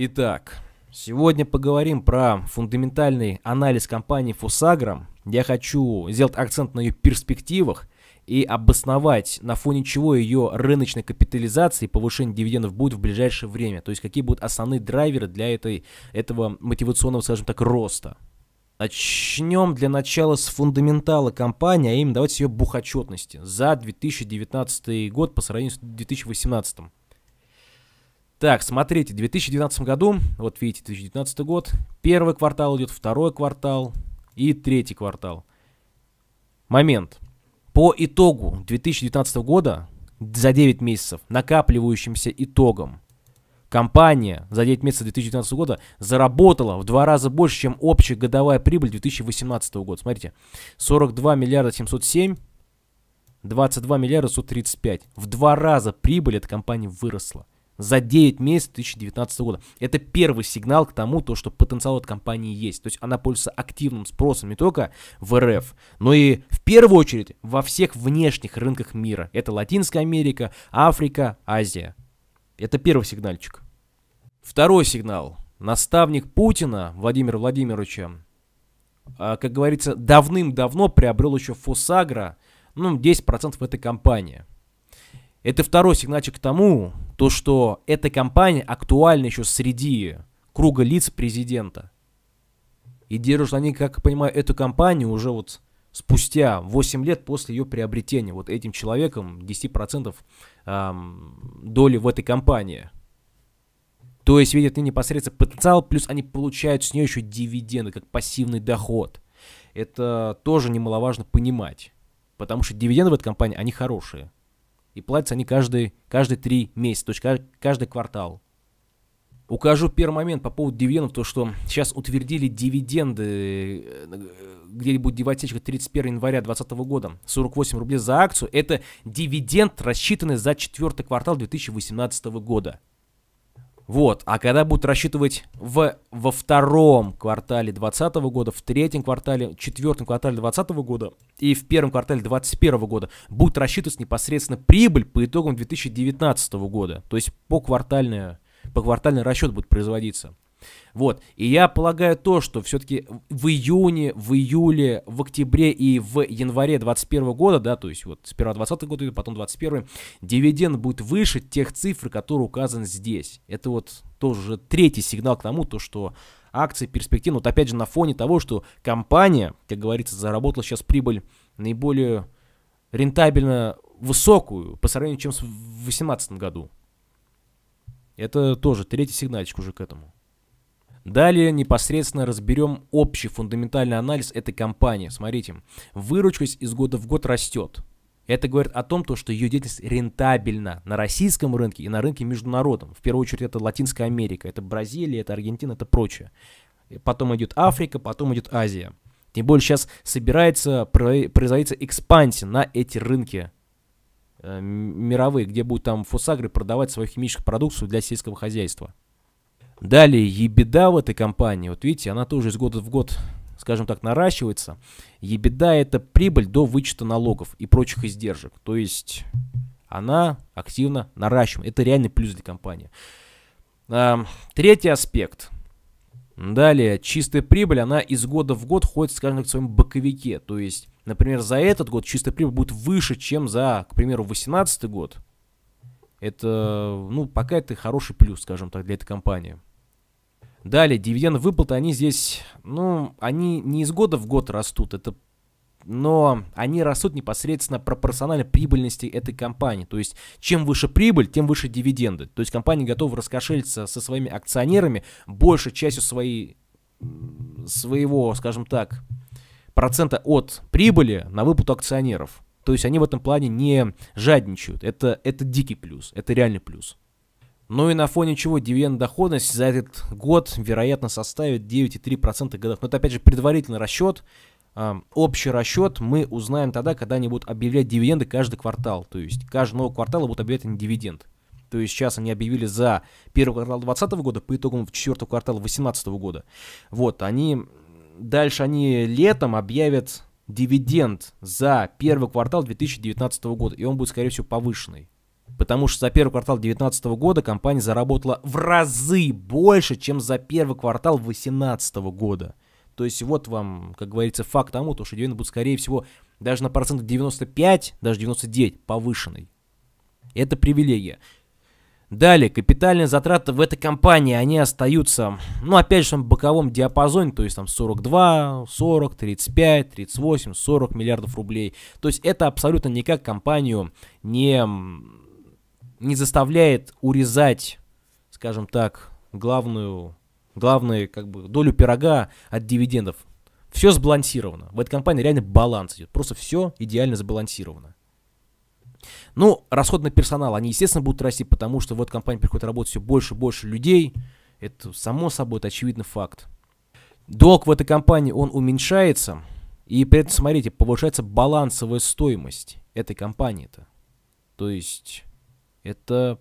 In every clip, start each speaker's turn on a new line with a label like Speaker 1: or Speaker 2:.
Speaker 1: Итак, сегодня поговорим про фундаментальный анализ компании Фусаграм. Я хочу сделать акцент на ее перспективах и обосновать, на фоне чего ее рыночной капитализации и повышение дивидендов будет в ближайшее время. То есть какие будут основные драйверы для этой, этого мотивационного, скажем так, роста. Начнем для начала с фундаментала компании, а именно давайте ее бухочетности за 2019 год по сравнению с 2018. Так, смотрите, в 2019 году, вот видите, 2019 год, первый квартал идет, второй квартал и третий квартал. Момент. По итогу 2019 года, за 9 месяцев, накапливающимся итогом, компания за 9 месяцев 2019 года заработала в два раза больше, чем общая годовая прибыль 2018 года. Смотрите, 42 миллиарда 707, 22 миллиарда 135. В два раза прибыль этой компании выросла за 9 месяцев 2019 года. Это первый сигнал к тому, то, что потенциал от компании есть. То есть она пользуется активным спросом не только в РФ, но и в первую очередь во всех внешних рынках мира. Это Латинская Америка, Африка, Азия. Это первый сигнальчик. Второй сигнал. Наставник Путина Владимира Владимировича, э, как говорится, давным-давно приобрел еще Фосагра, ну, 10% в этой компании. Это второй сигнальчик к тому, то, что эта компания актуальна еще среди круга лиц президента. И держат они, как я понимаю, эту компанию уже вот спустя 8 лет после ее приобретения вот этим человеком 10% эм, доли в этой компании. То есть видят они непосредственно потенциал, плюс они получают с нее еще дивиденды, как пассивный доход. Это тоже немаловажно понимать, потому что дивиденды в этой компании, они хорошие. И платятся они каждые, каждые три месяца, то есть каждый квартал. Укажу первый момент по поводу дивидендов, то что сейчас утвердили дивиденды, э, где будет девать сечка 31 января 2020 года, 48 рублей за акцию. Это дивиденд, рассчитанный за четвертый квартал 2018 года. Вот, а когда будут рассчитывать в, во втором квартале 2020 года, в третьем квартале, четвертом квартале 2020 года и в первом квартале 2021 года будут рассчитывать непосредственно прибыль по итогам 2019 года. То есть по квартальная, по квартальный расчет будет производиться. Вот. И я полагаю то, что все-таки в июне, в июле, в октябре и в январе 2021 года, да, то есть вот сперва 2020 год и потом 2021, дивиденд будет выше тех цифр, которые указаны здесь. Это вот тоже уже третий сигнал к тому, то, что акции перспективны. Вот опять же на фоне того, что компания, как говорится, заработала сейчас прибыль наиболее рентабельно высокую по сравнению чем с 2018 году. Это тоже третий сигнальчик уже к этому. Далее непосредственно разберем общий фундаментальный анализ этой компании. Смотрите, выручка из года в год растет. Это говорит о том, то, что ее деятельность рентабельна на российском рынке и на рынке международном. В первую очередь это Латинская Америка, это Бразилия, это Аргентина, это прочее. Потом идет Африка, потом идет Азия. Тем более сейчас собирается, производится экспансия на эти рынки э, мировые, где будут там фосагры продавать свою химическую продукцию для сельского хозяйства. Далее ебеда в этой компании, вот видите, она тоже из года в год, скажем так, наращивается. Ебеда это прибыль до вычета налогов и прочих издержек. То есть она активно наращивает. Это реальный плюс для компании. А, третий аспект. Далее, чистая прибыль, она из года в год ходит, скажем так, в своем боковике. То есть, например, за этот год чистая прибыль будет выше, чем за, к примеру, 2018 год. Это, ну, пока это хороший плюс, скажем так, для этой компании. Далее, дивиденд выплаты, они здесь, ну, они не из года в год растут, это но они растут непосредственно пропорционально прибыльности этой компании. То есть, чем выше прибыль, тем выше дивиденды. То есть, компания готова раскошелиться со своими акционерами большей частью своей, своего, скажем так, процента от прибыли на выплату акционеров. То есть, они в этом плане не жадничают. Это, это дикий плюс, это реальный плюс. Ну и на фоне чего дивиденд доходность за этот год, вероятно, составит 9,3% годов. Но это, опять же, предварительный расчет. Общий расчет мы узнаем тогда, когда они будут объявлять дивиденды каждый квартал. То есть каждый новый квартал будут объявлять они дивиденд. То есть сейчас они объявили за первый квартал 2020 года, по итогам четвертого квартала 2018 года. Вот, они... Дальше они летом объявят дивиденд за первый квартал 2019 года, и он будет, скорее всего, повышенный потому что за первый квартал 2019 года компания заработала в разы больше, чем за первый квартал 2018 года. То есть вот вам, как говорится, факт тому, то, что дивиденды будут, скорее всего, даже на процентов 95, даже 99 повышенный. Это привилегия. Далее, капитальные затраты в этой компании, они остаются, ну, опять же, в боковом диапазоне, то есть там 42, 40, 35, 38, 40 миллиардов рублей. То есть это абсолютно никак компанию не не заставляет урезать, скажем так, главную, главную как бы, долю пирога от дивидендов. Все сбалансировано. В этой компании реально баланс идет. Просто все идеально сбалансировано. Ну, расход на персонал, они, естественно, будут расти, потому что в эту компанию приходит работать все больше и больше людей. Это само собой, это очевидный факт. Долг в этой компании, он уменьшается, и при этом, смотрите, повышается балансовая стоимость этой компании-то. То есть это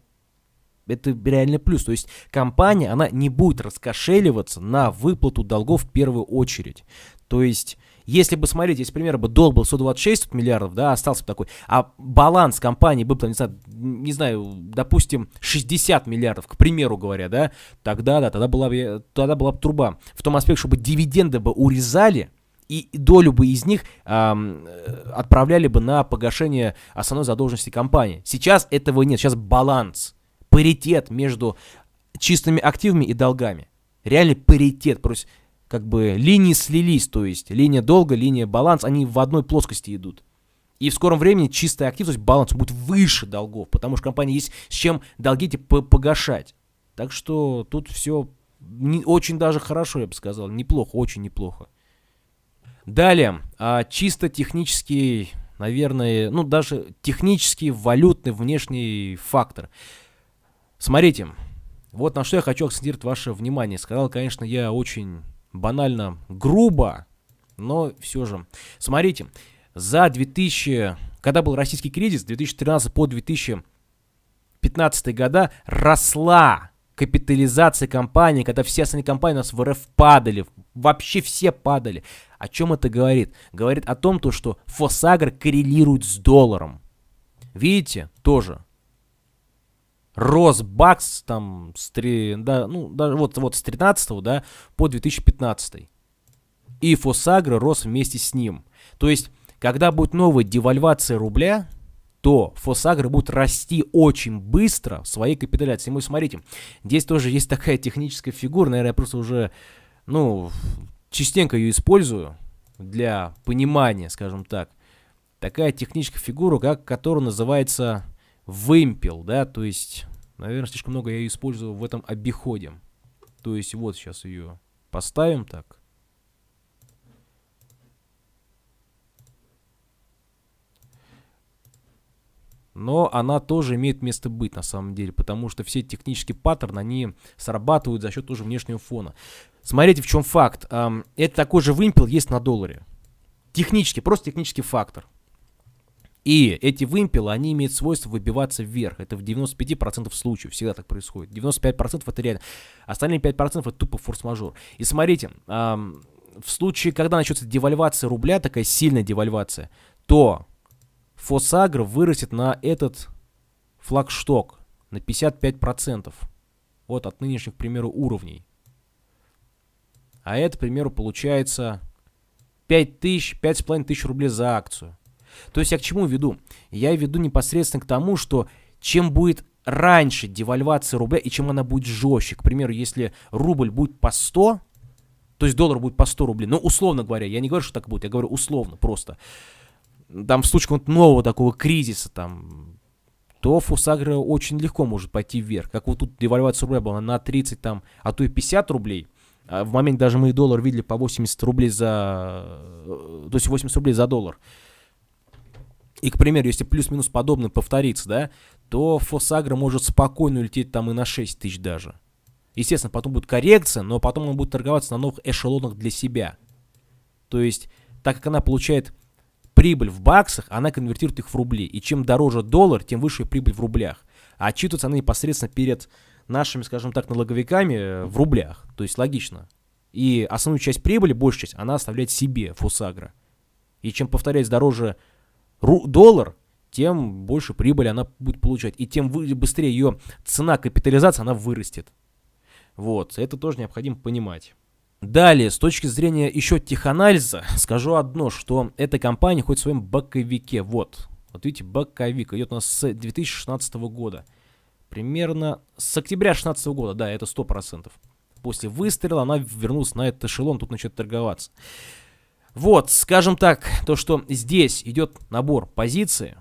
Speaker 1: это реально плюс. То есть компания, она не будет раскошеливаться на выплату долгов в первую очередь. То есть, если бы, смотреть, если, например, бы долг был 126 миллиардов, да, остался бы такой, а баланс компании был, там, не знаю, не знаю, допустим, 60 миллиардов, к примеру говоря, да, тогда, да, тогда была бы, тогда была бы труба. В том аспекте, чтобы дивиденды бы урезали, и долю бы из них эм, отправляли бы на погашение основной задолженности компании. Сейчас этого нет, сейчас баланс, паритет между чистыми активами и долгами. Реальный паритет, просто как бы линии слились, то есть линия долга, линия баланс, они в одной плоскости идут. И в скором времени чистая активность, баланс будет выше долгов, потому что компании есть с чем долги эти погашать. Так что тут все не, очень даже хорошо, я бы сказал. Неплохо, очень неплохо. Далее, а, чисто технический, наверное, ну даже технический валютный внешний фактор. Смотрите, вот на что я хочу акцентировать ваше внимание. Сказал, конечно, я очень банально грубо, но все же. Смотрите, за 2000, когда был российский кризис, 2013 по 2015 года росла капитализация компании, когда все остальные компании у нас в РФ падали, вообще все падали. О чем это говорит? Говорит о том, то, что Фосагр коррелирует с долларом. Видите, тоже. Рос бакс там с 3, да, ну, даже вот, вот с 13 да, по 2015. И Фосагр рос вместе с ним. То есть, когда будет новая девальвация рубля, то фосагры будут расти очень быстро в своей капитуляции. Мы смотрите, здесь тоже есть такая техническая фигура, наверное, я просто уже, ну, частенько ее использую для понимания, скажем так. Такая техническая фигура, как, которая называется вымпел, да, то есть, наверное, слишком много я ее использую в этом обиходе. То есть вот сейчас ее поставим так. но она тоже имеет место быть на самом деле, потому что все технические паттерны, они срабатывают за счет тоже внешнего фона. Смотрите, в чем факт. Это такой же вымпел есть на долларе. Технически, просто технический фактор. И эти вымпелы, они имеют свойство выбиваться вверх. Это в 95% случаев всегда так происходит. 95% это реально. Остальные 5% это тупо форс-мажор. И смотрите, в случае, когда начнется девальвация рубля, такая сильная девальвация, то Фосагр вырастет на этот флагшток на 55%. Вот от нынешних, к примеру, уровней. А это, к примеру, получается 5 тысяч, с половиной тысяч рублей за акцию. То есть я к чему веду? Я веду непосредственно к тому, что чем будет раньше девальвация рубля и чем она будет жестче. К примеру, если рубль будет по 100, то есть доллар будет по 100 рублей, ну, условно говоря, я не говорю, что так будет, я говорю условно просто, там в случае какого-то нового такого кризиса, там, то Фусагра очень легко может пойти вверх. Как вот тут девальвация рубля была на 30, там, а то и 50 рублей. А в момент даже мы доллар видели по 80 рублей за... Э, то есть 80 рублей за доллар. И, к примеру, если плюс-минус подобное повторится, да, то Фосагра может спокойно улететь там и на 6 тысяч даже. Естественно, потом будет коррекция, но потом он будет торговаться на новых эшелонах для себя. То есть, так как она получает прибыль в баксах, она конвертирует их в рубли. И чем дороже доллар, тем выше прибыль в рублях. А отчитываются они непосредственно перед нашими, скажем так, налоговиками э, в рублях. То есть логично. И основную часть прибыли, большую часть, она оставляет себе, Фусагра. И чем, повторяюсь, дороже доллар, тем больше прибыли она будет получать. И тем быстрее ее цена капитализации, она вырастет. Вот, это тоже необходимо понимать. Далее, с точки зрения еще теханализа, скажу одно, что эта компания ходит в своем боковике, вот, вот видите, боковик идет у нас с 2016 года, примерно с октября 2016 года, да, это 100%. После выстрела она вернулась на этот эшелон, тут начнет торговаться. Вот, скажем так, то, что здесь идет набор позиции,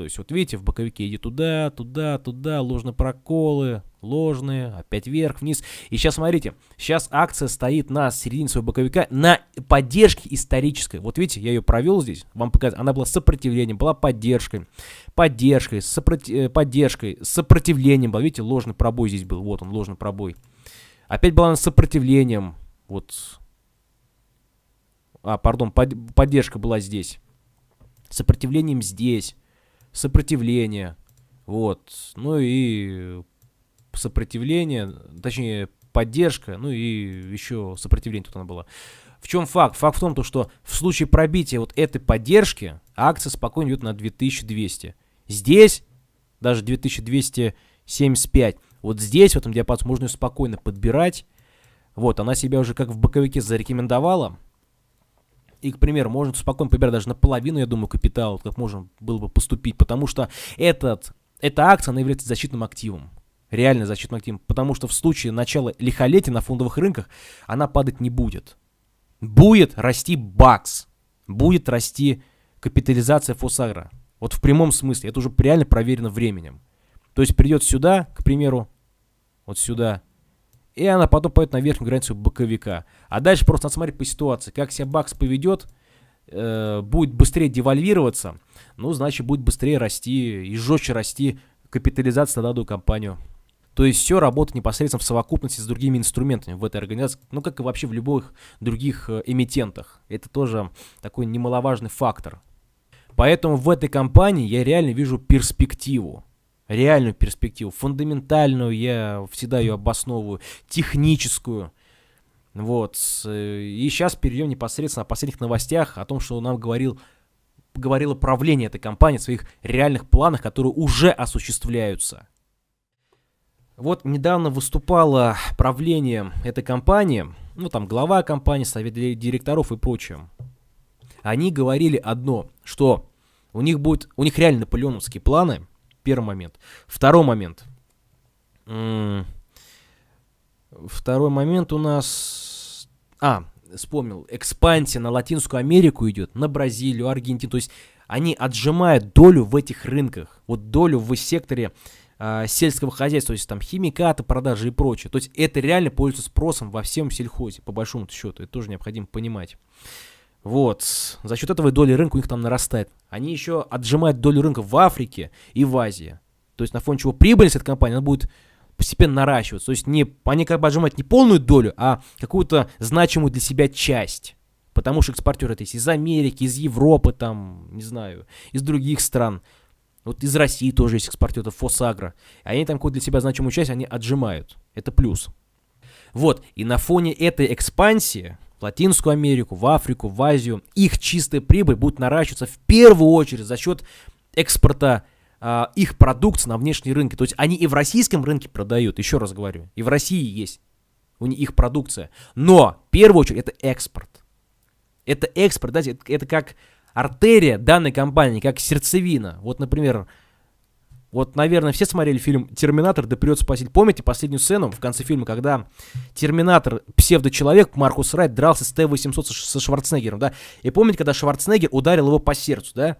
Speaker 1: то есть вот видите, в боковике иди туда, туда, туда, ложные проколы, ложные, опять вверх, вниз. И сейчас смотрите, сейчас акция стоит на середине своего боковика на поддержке исторической. Вот видите, я ее провел здесь, вам показать, она была сопротивлением, была поддержкой, поддержкой, сопротив... Э, поддержкой, сопротивлением была. Видите, ложный пробой здесь был, вот он, ложный пробой. Опять была она сопротивлением, вот, а, пардон, под... поддержка была здесь, сопротивлением здесь сопротивление. Вот. Ну и сопротивление, точнее, поддержка, ну и еще сопротивление тут она была. В чем факт? Факт в том, то, что в случае пробития вот этой поддержки акция спокойно идет на 2200. Здесь даже 2275. Вот здесь, в этом диапазоне, можно ее спокойно подбирать. Вот, она себя уже как в боковике зарекомендовала. И, к примеру, можно спокойно побирать даже наполовину, я думаю, капитал, как можно было бы поступить, потому что этот, эта акция, она является защитным активом. Реально защитным активом. Потому что в случае начала лихолетия на фондовых рынках она падать не будет. Будет расти бакс. Будет расти капитализация Фосагра. Вот в прямом смысле. Это уже реально проверено временем. То есть придет сюда, к примеру, вот сюда и она потом пойдет на верхнюю границу боковика. А дальше просто надо смотреть по ситуации, как себя бакс поведет, э, будет быстрее девальвироваться, ну, значит, будет быстрее расти и жестче расти капитализация на данную компанию. То есть все работает непосредственно в совокупности с другими инструментами в этой организации, ну как и вообще в любых других э, эмитентах. Это тоже такой немаловажный фактор. Поэтому в этой компании я реально вижу перспективу реальную перспективу, фундаментальную, я всегда ее обосновываю, техническую. Вот. Э, и сейчас перейдем непосредственно о последних новостях, о том, что нам говорил говорило правление этой компании о своих реальных планах, которые уже осуществляются. Вот недавно выступало правление этой компании, ну там глава компании, совет директоров и прочее. Они говорили одно, что у них будет, у них реально наполеоновские планы, Первый момент. Второй момент. Второй момент у нас... А, вспомнил. Экспансия на Латинскую Америку идет, на Бразилию, Аргентину. То есть они отжимают долю в этих рынках. Вот долю в секторе а, сельского хозяйства, то есть там химикаты, продажи и прочее. То есть это реально пользуется спросом во всем сельхозе, по большому счету. Это тоже необходимо понимать. Вот, за счет этого доля рынка у них там нарастает. Они еще отжимают долю рынка в Африке и в Азии. То есть на фоне чего прибыльность этой компании она будет постепенно наращиваться. То есть не, они как бы отжимают не полную долю, а какую-то значимую для себя часть. Потому что экспортеры это есть из Америки, из Европы, там, не знаю, из других стран. Вот из России тоже есть экспортеры, это Фосагра. Они там какую-то для себя значимую часть они отжимают. Это плюс. Вот, и на фоне этой экспансии в Латинскую Америку, в Африку, в Азию, их чистая прибыль будет наращиваться в первую очередь за счет экспорта э, их продукции на внешние рынки. То есть они и в российском рынке продают, еще раз говорю, и в России есть у них их продукция. Но в первую очередь это экспорт. Это экспорт, да, это, это как артерия данной компании, как сердцевина. Вот, например, вот, наверное, все смотрели фильм «Терминатор. Да придет спаситель». Помните последнюю сцену в конце фильма, когда Терминатор, псевдочеловек Маркус Райт, дрался с Т-800 со Шварценеггером, да? И помните, когда Шварценеггер ударил его по сердцу, да?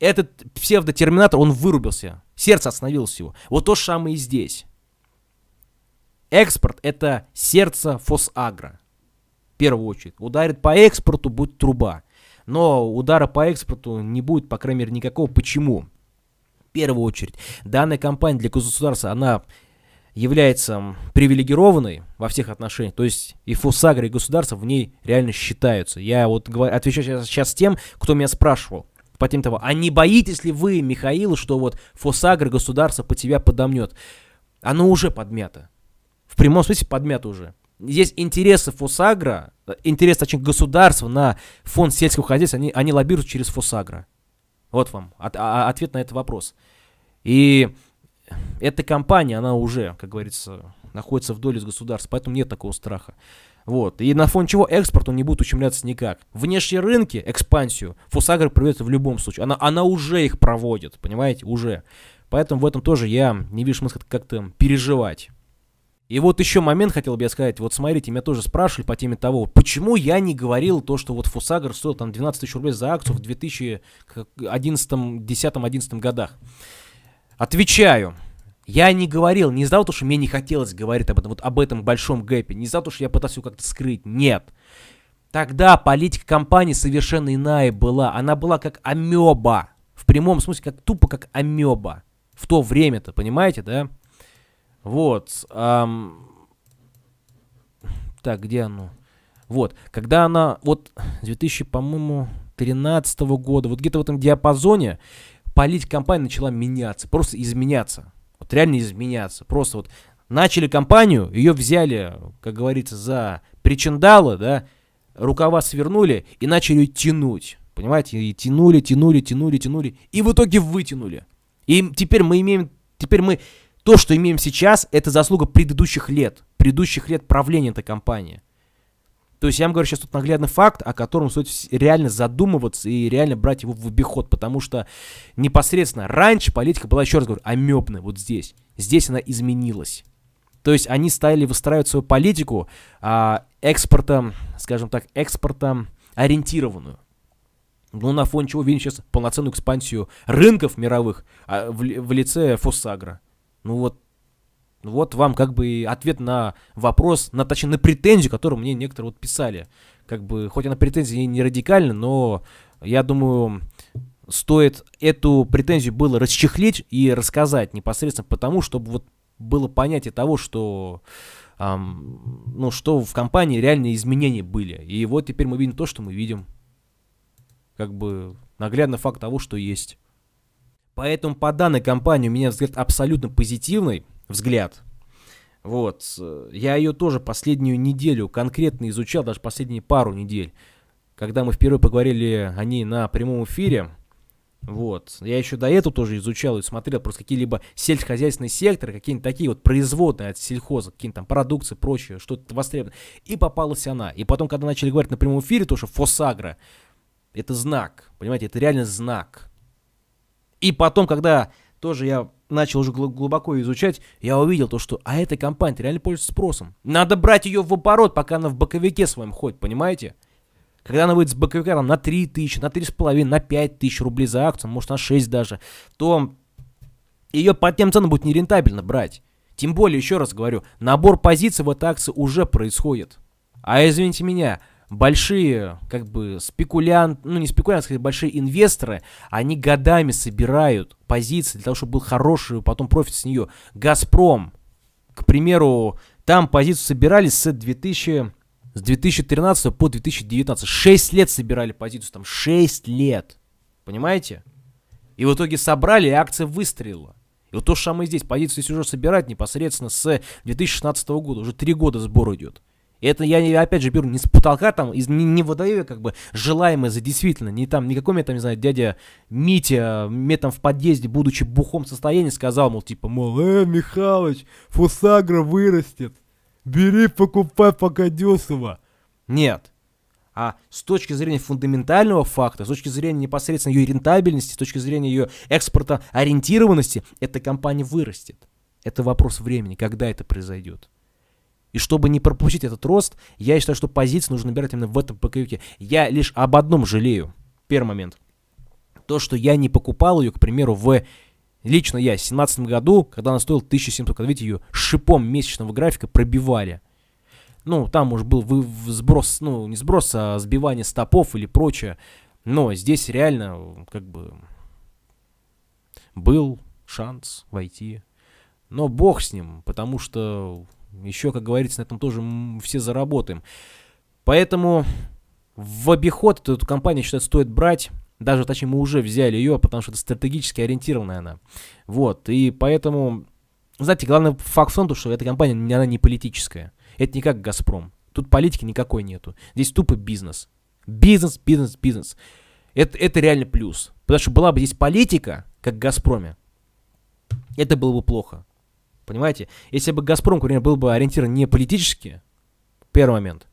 Speaker 1: Этот псевдо Терминатор он вырубился. Сердце остановилось его. Вот то же самое и здесь. Экспорт — это сердце Фосагра. В первую очередь. Ударит по экспорту, будет труба. Но удара по экспорту не будет, по крайней мере, никакого. Почему? первую очередь. Данная компания для государства, она является привилегированной во всех отношениях, то есть и ФУСАГРА, и государство в ней реально считаются. Я вот отвечаю сейчас тем, кто меня спрашивал по тем того, а не боитесь ли вы, Михаил, что вот ФОСАГР государство по тебя подомнет? Оно уже подмято. В прямом смысле подмято уже. Есть интересы ФОСАГРа, э, интересы, точнее, государства на фонд сельского хозяйства, они, они лоббируют через ФОСАГРа. Вот вам от, а, а, ответ на этот вопрос. И эта компания, она уже, как говорится, находится в доле с государства, поэтому нет такого страха. Вот. И на фоне чего экспорт он не будет ущемляться никак. Внешние рынки, экспансию, Фусагр проведет в любом случае. Она, она уже их проводит, понимаете, уже. Поэтому в этом тоже я не вижу смысла как-то переживать. И вот еще момент хотел бы я сказать. Вот смотрите, меня тоже спрашивали по теме того, почему я не говорил то, что вот Фусагр стоил там 12 тысяч рублей за акцию в 2011, 10, 11 годах. Отвечаю. Я не говорил, не из-за того, что мне не хотелось говорить об этом, вот об этом большом гэпе, не из-за того, что я пытался его как-то скрыть, нет. Тогда политика компании совершенно иная была. Она была как амеба. В прямом смысле, как тупо как амеба. В то время-то, понимаете, да? Вот. Эм... Так, где оно? Вот. Когда она, вот, 2000, по-моему, 13 -го года, вот где-то в этом диапазоне политика компании начала меняться, просто изменяться. Вот реально изменяться. Просто вот начали компанию, ее взяли, как говорится, за причиндалы, да, рукава свернули и начали ее тянуть. Понимаете, и тянули, тянули, тянули, тянули, и в итоге вытянули. И теперь мы имеем, теперь мы то, что имеем сейчас, это заслуга предыдущих лет, предыдущих лет правления этой компании. То есть я вам говорю сейчас тут наглядный факт, о котором стоит реально задумываться и реально брать его в обиход, потому что непосредственно раньше политика была, еще раз говорю, амебная, вот здесь. Здесь она изменилась. То есть они стали выстраивать свою политику а, экспортом, скажем так, экспорта ориентированную. Ну, на фоне чего видим сейчас полноценную экспансию рынков мировых а, в, в лице Фосагра. Ну вот, вот вам как бы ответ на вопрос, на, точнее, на претензию, которую мне некоторые вот писали. Как бы, хоть она претензия и не радикальна, но я думаю, стоит эту претензию было расчехлить и рассказать непосредственно потому, чтобы вот было понятие того, что эм, ну, что в компании реальные изменения были. И вот теперь мы видим то, что мы видим. Как бы наглядно факт того, что есть. Поэтому по данной компании у меня взгляд абсолютно позитивный, взгляд. Вот, я ее тоже последнюю неделю конкретно изучал, даже последние пару недель, когда мы впервые поговорили о ней на прямом эфире. Вот, я еще до этого тоже изучал и смотрел просто какие-либо сельскохозяйственные секторы, какие-нибудь такие вот производные от сельхоза, какие-нибудь там продукции, прочее, что-то востребовано. И попалась она. И потом, когда начали говорить на прямом эфире, то, что Фосагра, это знак, понимаете, это реально знак – и потом, когда тоже я начал уже глубоко изучать, я увидел то, что а эта компания реально пользуется спросом. Надо брать ее в оборот, пока она в боковике своем ходит, понимаете? Когда она выйдет с боковика там, на 3 тысячи, на 3,5, на 5 тысяч рублей за акцию, может на 6 даже, то ее по тем ценам будет нерентабельно брать. Тем более, еще раз говорю, набор позиций в этой акции уже происходит. А извините меня, большие, как бы, спекулянты, ну не спекулянты, а скажем, большие инвесторы, они годами собирают позиции для того, чтобы был хороший, потом профит с нее. «Газпром», к примеру, там позицию собирали с 2000 с 2013 по 2019. 6 лет собирали позицию, там 6 лет. Понимаете? И в итоге собрали, и акция выстрелила. И вот то же самое здесь. Позицию здесь уже собирать непосредственно с 2016 года. Уже 3 года сбор идет. Это я, опять же, беру не с потолка, там, из, не, не выдаю как бы желаемое за действительно. Не там, не какой мне там, не знаю, дядя Митя, мне там в подъезде, будучи бухом состоянии, сказал, мол, типа, мол, э, Михалыч, фусагра вырастет. Бери, покупай пока дешево. Нет. А с точки зрения фундаментального факта, с точки зрения непосредственно ее рентабельности, с точки зрения ее экспорта ориентированности, эта компания вырастет. Это вопрос времени, когда это произойдет. И чтобы не пропустить этот рост, я считаю, что позиции нужно набирать именно в этом ПКЮке. Я лишь об одном жалею. Первый момент. То, что я не покупал ее, к примеру, в лично я в 2017 году, когда она стоила 1700, когда, видите, ее шипом месячного графика пробивали. Ну, там уже был вы сброс, ну, не сброс, а сбивание стопов или прочее. Но здесь реально, как бы, был шанс войти. Но бог с ним, потому что еще, как говорится, на этом тоже все заработаем. Поэтому в обиход эту компанию, считаю, стоит брать. Даже, точнее, мы уже взяли ее, потому что это стратегически ориентированная она. Вот, и поэтому... Знаете, главный факт в том, что эта компания, она не политическая. Это не как «Газпром». Тут политики никакой нету. Здесь тупо бизнес. Бизнес, бизнес, бизнес. Это, это реально плюс. Потому что была бы здесь политика, как в «Газпроме», это было бы плохо. Понимаете? Если бы «Газпром», к примеру, был бы ориентирован не политически, первый момент,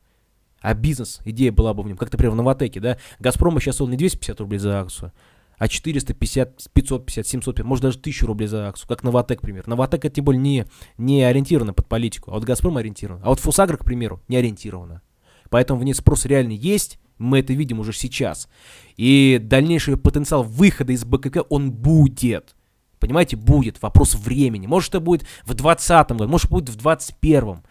Speaker 1: а бизнес, идея была бы в нем, как, то например, в «Новотеке», да? Газпром сейчас он не 250 рублей за акцию, а 450, 550, 750, может даже 1000 рублей за акцию, как «Новотек», пример. примеру. «Новотек» это тем более не, не ориентировано под политику, а вот «Газпром» ориентирован. А вот «Фусагра», к примеру, не ориентирована. Поэтому в ней спрос реально есть, мы это видим уже сейчас. И дальнейший потенциал выхода из БКК, он будет. Понимаете, будет вопрос времени. Может, это будет в 2020 году, может, будет в 2021.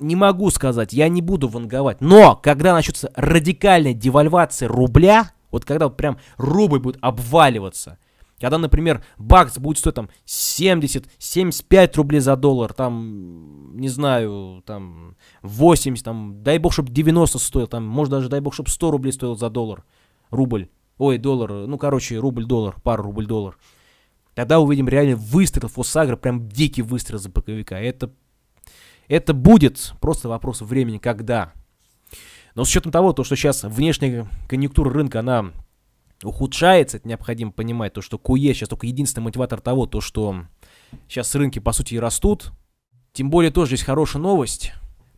Speaker 1: Не могу сказать, я не буду ванговать. Но когда начнется радикальная девальвация рубля, вот когда вот прям рубль будет обваливаться, когда, например, бакс будет стоить там 70-75 рублей за доллар, там, не знаю, там 80, там, дай бог, чтобы 90 стоил, там, может даже, дай бог, чтобы 100 рублей стоил за доллар, рубль, ой, доллар, ну, короче, рубль-доллар, пара рубль-доллар. Тогда увидим реально выстрел Фосагра, прям дикий выстрел за боковика. Это, это будет просто вопрос времени, когда. Но с учетом того, то, что сейчас внешняя конъюнктура рынка, она ухудшается, это необходимо понимать, то, что куе сейчас только единственный мотиватор того, то, что сейчас рынки, по сути, и растут. Тем более тоже есть хорошая новость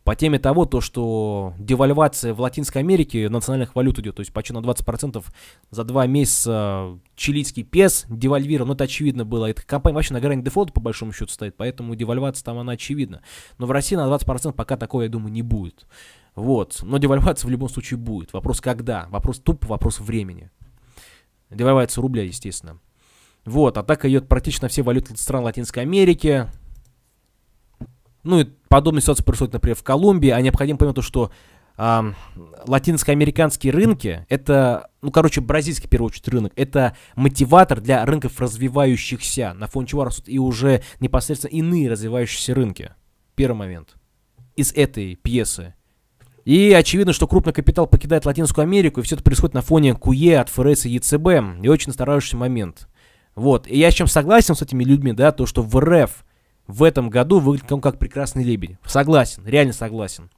Speaker 1: по теме того, то, что девальвация в Латинской Америке национальных валют идет, то есть почти на 20% за два месяца чилийский пес девальвирован, ну это очевидно было, эта компания вообще на грани дефолта по большому счету стоит, поэтому девальвация там она очевидна. Но в России на 20% пока такое, я думаю, не будет. Вот, но девальвация в любом случае будет. Вопрос когда, вопрос тупо, вопрос времени. Девальвация рубля, естественно. Вот, а так идет практически на все валюты стран Латинской Америки, ну и подобные ситуации происходят, например, в Колумбии, а необходимо понимать то, что э, латинскоамериканские рынки, это, ну, короче, бразильский, в первую очередь, рынок, это мотиватор для рынков развивающихся, на фоне чего растут и уже непосредственно иные развивающиеся рынки. Первый момент. Из этой пьесы. И очевидно, что крупный капитал покидает Латинскую Америку, и все это происходит на фоне КУЕ от ФРС и ЕЦБ. И очень настораживающий момент. Вот. И я с чем согласен с этими людьми, да, то, что в РФ в этом году выглядит он как прекрасный лебедь. Согласен, реально согласен.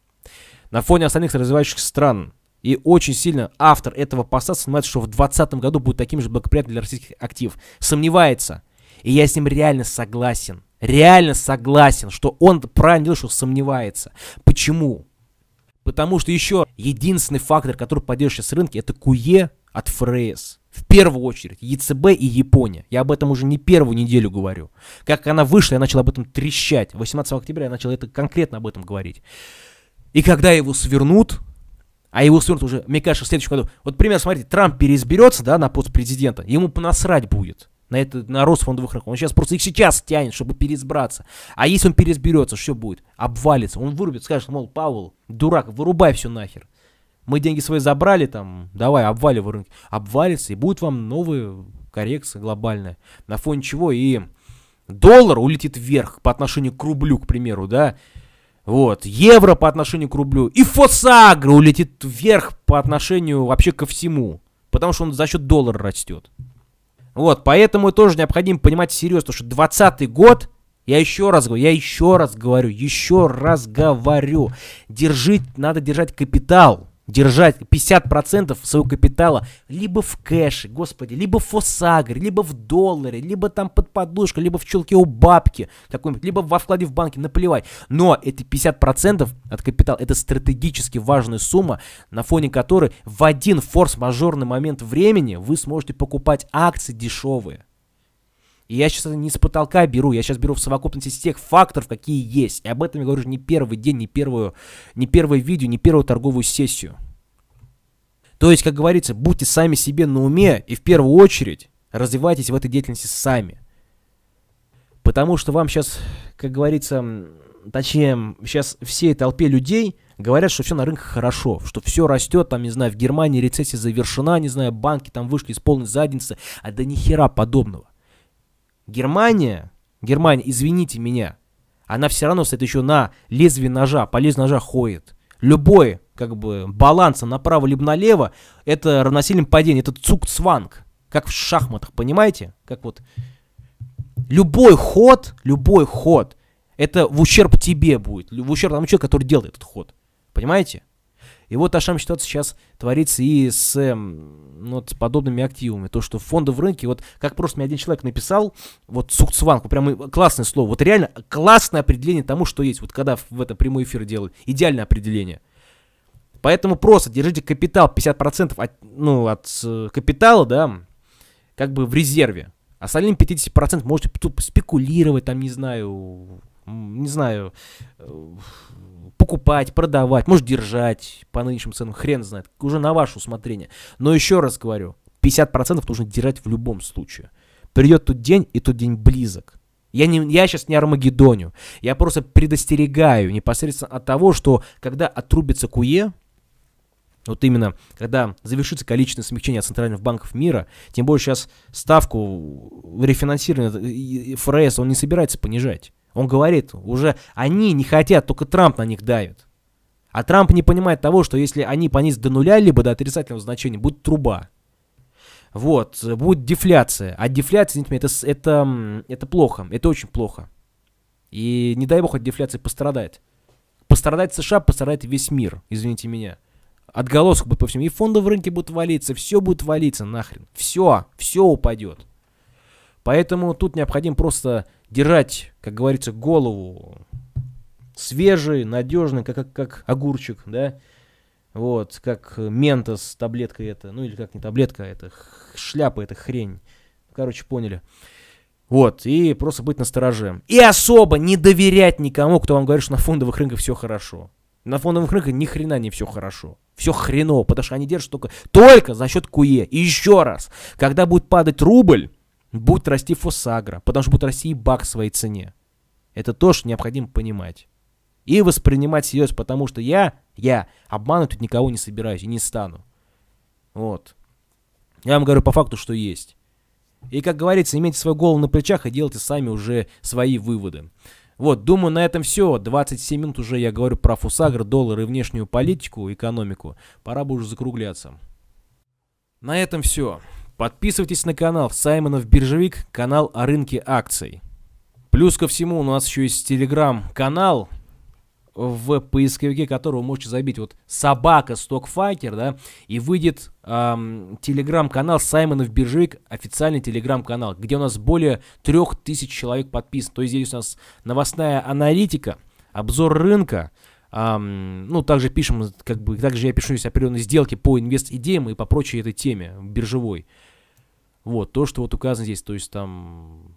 Speaker 1: На фоне остальных развивающихся стран. И очень сильно автор этого поста сомневается, что в 2020 году будет таким же благоприятным для российских активов. Сомневается. И я с ним реально согласен. Реально согласен, что он правильно делает, что сомневается. Почему? Потому что еще единственный фактор, который поддерживает сейчас рынки, это куе от ФРС. В первую очередь ЕЦБ и Япония. Я об этом уже не первую неделю говорю. Как она вышла, я начал об этом трещать. 18 октября я начал это конкретно об этом говорить. И когда его свернут, а его свернут уже, мне кажется, в следующем году. Вот пример, смотрите, Трамп переизберется, да, на пост президента, ему понасрать будет на, это, на рост фондовых рынков. Он сейчас просто их сейчас тянет, чтобы переизбраться. А если он переизберется, что будет? Обвалится. Он вырубит, скажет, мол, Павел, дурак, вырубай все нахер мы деньги свои забрали там, давай, обваливай рынки. Обвалится, и будет вам новая коррекция глобальная На фоне чего и доллар улетит вверх по отношению к рублю, к примеру, да, вот, евро по отношению к рублю, и фосагра улетит вверх по отношению вообще ко всему, потому что он за счет доллара растет. Вот, поэтому тоже необходимо понимать серьезно, что 20 год, я еще раз говорю, я еще раз говорю, еще раз говорю, держить, надо держать капитал, держать 50% своего капитала либо в кэше, господи, либо в фосагре, либо в долларе, либо там под подушкой, либо в чулке у бабки какой либо во вкладе в банке, наплевать. Но эти 50% от капитала это стратегически важная сумма, на фоне которой в один форс-мажорный момент времени вы сможете покупать акции дешевые. И я сейчас это не с потолка беру, я сейчас беру в совокупности из тех факторов, какие есть. И об этом я говорю уже не первый день, не, первую, не первое видео, не первую торговую сессию. То есть, как говорится, будьте сами себе на уме и в первую очередь развивайтесь в этой деятельности сами. Потому что вам сейчас, как говорится, точнее, сейчас всей толпе людей говорят, что все на рынке хорошо, что все растет, там, не знаю, в Германии рецессия завершена, не знаю, банки там вышли из полной задницы, а да ни хера подобного. Германия, Германия, извините меня, она все равно стоит еще на лезвии ножа, по лезвию ножа ходит. Любой, как бы, баланса направо либо налево, это равносильным падение, это цукцванг, как в шахматах, понимаете? Как вот любой ход, любой ход, это в ущерб тебе будет, в ущерб тому человеку, который делает этот ход, понимаете? И вот та же ситуация сейчас творится и с, эм, ну, вот, с подобными активами. То, что фонды в рынке, вот как просто мне один человек написал, вот сухцванку, прям классное слово, вот реально классное определение тому, что есть, вот когда в это прямой эфир делают, идеальное определение. Поэтому просто держите капитал 50% от, ну, от э, капитала, да, как бы в резерве. Остальным 50% можете тут спекулировать, там, не знаю, не знаю, э, покупать, продавать, может держать по нынешним ценам, хрен знает, уже на ваше усмотрение. Но еще раз говорю, 50% нужно держать в любом случае. Придет тот день, и тот день близок. Я, не, я сейчас не Армагеддоню. Я просто предостерегаю непосредственно от того, что когда отрубится КУЕ, вот именно, когда завершится количественное смягчение от центральных банков мира, тем более сейчас ставку рефинансирования э, ФРС он не собирается понижать. Он говорит, уже они не хотят, только Трамп на них давит. А Трамп не понимает того, что если они понизят до нуля, либо до отрицательного значения, будет труба. Вот, будет дефляция. А дефляция, извините это, это, это плохо, это очень плохо. И не дай бог от дефляции пострадать. Пострадать США, пострадает весь мир, извините меня. Отголосок будет по всему. И фонды в рынке будут валиться, все будет валиться нахрен. Все, все упадет. Поэтому тут необходим просто дирать, как говорится, голову. Свежий, надежный, как, как, как огурчик, да? Вот, как э, мента с таблеткой это, ну или как не таблетка, это шляпа, это хрень. Короче, поняли. Вот, и просто быть настороже. И особо не доверять никому, кто вам говорит, что на фондовых рынках все хорошо. На фондовых рынках ни хрена не все хорошо. Все хреново, потому что они держат только, только за счет КУЕ. И еще раз, когда будет падать рубль, Будет расти Фосагра, потому что будет расти и бак в своей цене. Это тоже необходимо понимать. И воспринимать серьезно, потому что я, я обманывать тут никого не собираюсь и не стану. Вот. Я вам говорю по факту, что есть. И, как говорится, имейте свою голову на плечах и делайте сами уже свои выводы. Вот, думаю, на этом все. 27 минут уже я говорю про Фусагр, доллар и внешнюю политику, экономику. Пора бы уже закругляться. На этом все. Подписывайтесь на канал Саймонов Биржевик, канал о рынке акций. Плюс ко всему у нас еще есть телеграм-канал, в поисковике которого можете забить вот собака стокфайтер, да, и выйдет эм, телеграм-канал Саймонов Биржевик, официальный телеграм-канал, где у нас более трех тысяч человек подписан. То есть здесь у нас новостная аналитика, обзор рынка, Um, ну, также пишем, как бы, также я пишу здесь определенные сделки по инвест-идеям и по прочей этой теме биржевой. Вот, то, что вот указано здесь, то есть там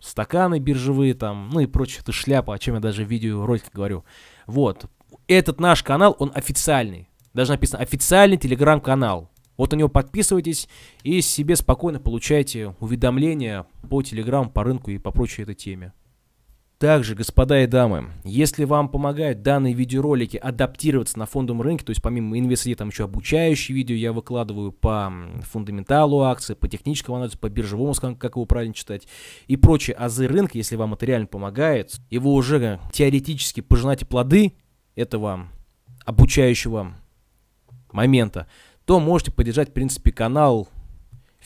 Speaker 1: стаканы биржевые, там, ну и прочее, это шляпа, о чем я даже в видеоролике говорю. Вот, этот наш канал, он официальный, даже написано официальный телеграм-канал. Вот на него подписывайтесь и себе спокойно получайте уведомления по телеграмму, по рынку и по прочей этой теме. Также, господа и дамы, если вам помогают данные видеоролики адаптироваться на фондовом рынке, то есть помимо инвестиций, там еще обучающие видео я выкладываю по фундаменталу акции, по техническому анализу, по биржевому, как его правильно читать, и прочие азы рынка, если вам это реально помогает, и вы уже теоретически пожинаете плоды этого обучающего момента, то можете поддержать, в принципе, канал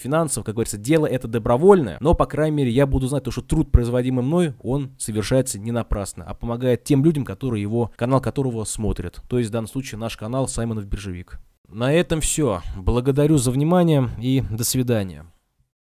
Speaker 1: финансов, как говорится, дело это добровольное, но, по крайней мере, я буду знать то, что труд, производимый мной, он совершается не напрасно, а помогает тем людям, которые его, канал которого смотрят. То есть, в данном случае, наш канал Саймонов Биржевик. На этом все. Благодарю за внимание и до свидания.